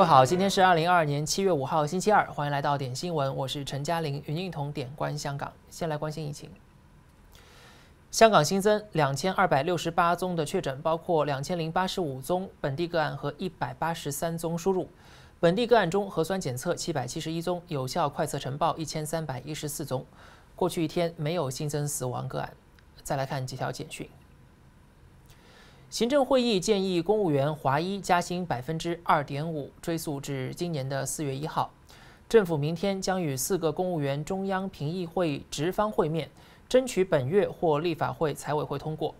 各位好，今天是二零二二年七月五号星期二，欢迎来到点新闻，我是陈嘉玲，云一彤点关香港，先来关心疫情。香港新增两千二百六十八宗的确诊，包括两千零八十五宗本地个案和一百八十三宗输入。本地个案中，核酸检测七百七十一宗，有效快测呈报一千三百一十四宗。过去一天没有新增死亡个案。再来看几条简讯。行政会议建议公务员华一加薪百分之二点五，追溯至今年的四月一号。政府明天将与四个公务员中央评议会直方会面，争取本月或立法会财委会通过。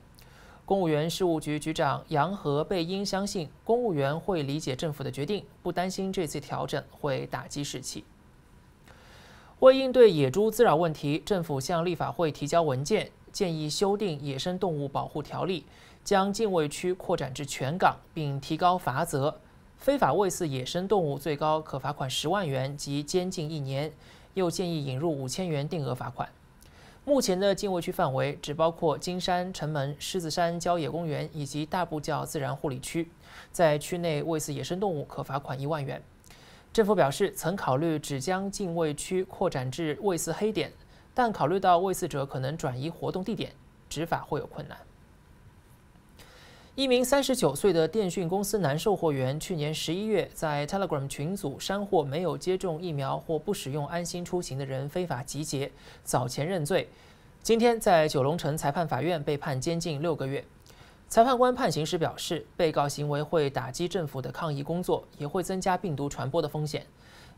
公务员事务局局长杨和贝因相信公务员会理解政府的决定，不担心这次调整会打击士气。为应对野猪滋扰问题，政府向立法会提交文件，建议修订《野生动物保护条例》。将禁卫区扩展至全港，并提高罚则，非法喂饲野生动物最高可罚款十万元及监禁一年。又建议引入五千元定额罚款。目前的禁卫区范围只包括金山城门、狮子山郊野公园以及大部滘自然护理区，在区内喂饲野生动物可罚款一万元。政府表示曾考虑只将禁卫区扩展至喂饲黑点，但考虑到喂饲者可能转移活动地点，执法会有困难。一名三十九岁的电讯公司男售货员，去年十一月在 Telegram 群组煽惑没有接种疫苗或不使用安心出行的人非法集结，早前认罪，今天在九龙城裁判法院被判监禁六个月。裁判官判刑时表示，被告行为会打击政府的抗疫工作，也会增加病毒传播的风险。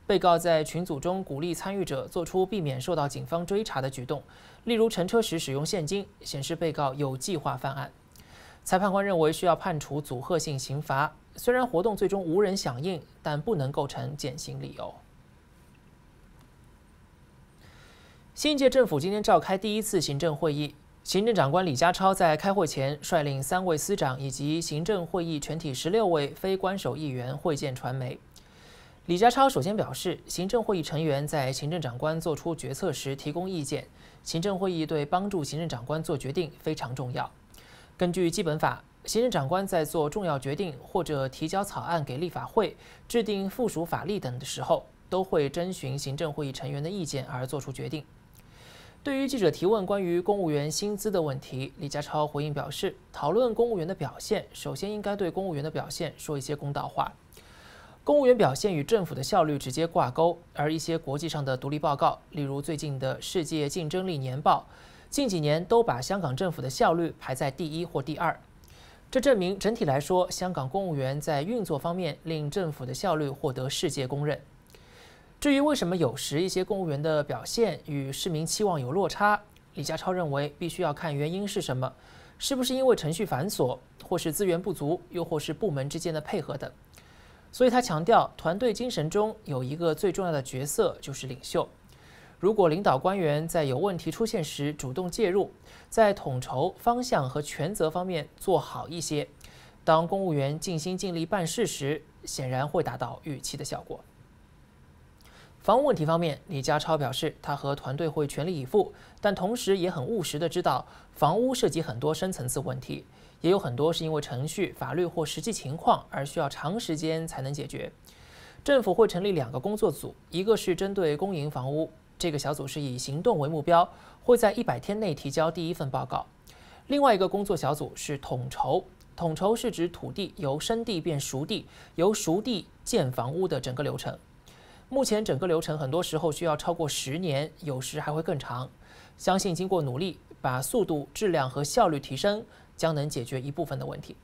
被告在群组中鼓励参与者做出避免受到警方追查的举动，例如乘车时使用现金，显示被告有计划犯案。裁判官认为需要判处组合性刑罚，虽然活动最终无人响应，但不能构成减刑理由。新一届政府今天召开第一次行政会议，行政长官李家超在开会前率领三位司长以及行政会议全体十六位非官守议员会见传媒。李家超首先表示，行政会议成员在行政长官作出决策时提供意见，行政会议对帮助行政长官做决定非常重要。根据基本法，行政长官在做重要决定或者提交草案给立法会制定附属法例等的时候，都会征询行政会议成员的意见而做出决定。对于记者提问关于公务员薪资的问题，李家超回应表示，讨论公务员的表现，首先应该对公务员的表现说一些公道话。公务员表现与政府的效率直接挂钩，而一些国际上的独立报告，例如最近的世界竞争力年报。近几年都把香港政府的效率排在第一或第二，这证明整体来说，香港公务员在运作方面令政府的效率获得世界公认。至于为什么有时一些公务员的表现与市民期望有落差，李家超认为必须要看原因是什么，是不是因为程序繁琐，或是资源不足，又或是部门之间的配合等。所以他强调，团队精神中有一个最重要的角色就是领袖。如果领导官员在有问题出现时主动介入，在统筹方向和权责方面做好一些，当公务员尽心尽力办事时，显然会达到预期的效果。房屋问题方面，李家超表示，他和团队会全力以赴，但同时也很务实地知道，房屋涉及很多深层次问题，也有很多是因为程序、法律或实际情况而需要长时间才能解决。政府会成立两个工作组，一个是针对公营房屋。这个小组是以行动为目标，会在一百天内提交第一份报告。另外一个工作小组是统筹，统筹是指土地由生地变熟地、由熟地建房屋的整个流程。目前整个流程很多时候需要超过十年，有时还会更长。相信经过努力，把速度、质量和效率提升，将能解决一部分的问题。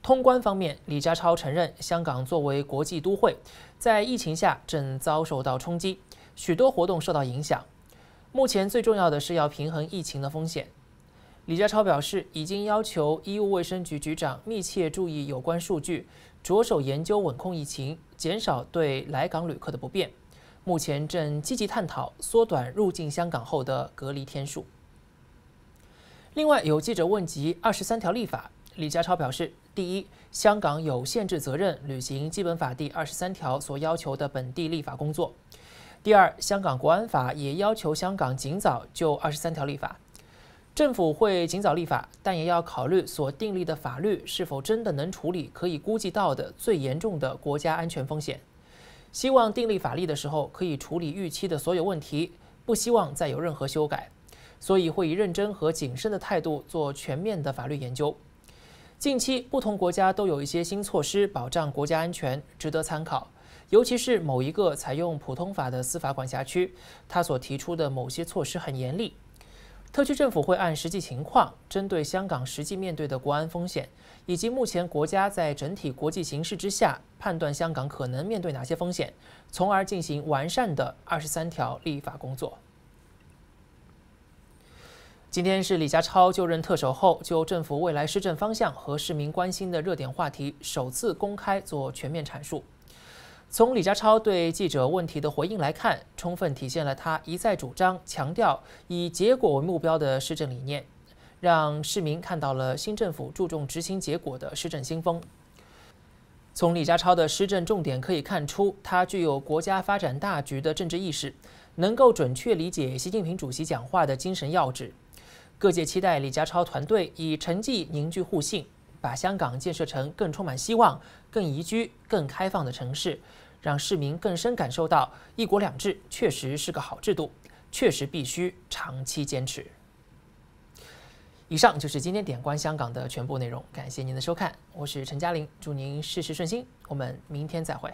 通关方面，李家超承认，香港作为国际都会，在疫情下正遭受到冲击。许多活动受到影响。目前最重要的是要平衡疫情的风险。李家超表示，已经要求医务卫生局局长密切注意有关数据，着手研究稳控疫情，减少对来港旅客的不便。目前正积极探讨缩短入境香港后的隔离天数。另外，有记者问及二十三条立法，李家超表示，第一，香港有限制责任履行基本法第二十三条所要求的本地立法工作。第二，香港国安法也要求香港尽早就二十三条立法。政府会尽早立法，但也要考虑所订立的法律是否真的能处理可以估计到的最严重的国家安全风险。希望订立法律的时候可以处理预期的所有问题，不希望再有任何修改。所以会以认真和谨慎的态度做全面的法律研究。近期不同国家都有一些新措施保障国家安全，值得参考。尤其是某一个采用普通法的司法管辖区，他所提出的某些措施很严厉。特区政府会按实际情况，针对香港实际面对的国安风险，以及目前国家在整体国际形势之下，判断香港可能面对哪些风险，从而进行完善的二十三条立法工作。今天是李家超就任特首后，就政府未来施政方向和市民关心的热点话题，首次公开做全面阐述。从李家超对记者问题的回应来看，充分体现了他一再主张、强调以结果为目标的施政理念，让市民看到了新政府注重执行结果的施政新风。从李家超的施政重点可以看出，他具有国家发展大局的政治意识，能够准确理解习近平主席讲话的精神要旨。各界期待李家超团队以成绩凝聚互信。把香港建设成更充满希望、更宜居、更开放的城市，让市民更深感受到“一国两制”确实是个好制度，确实必须长期坚持。以上就是今天《点关香港》的全部内容，感谢您的收看，我是陈嘉玲，祝您事事顺心，我们明天再会。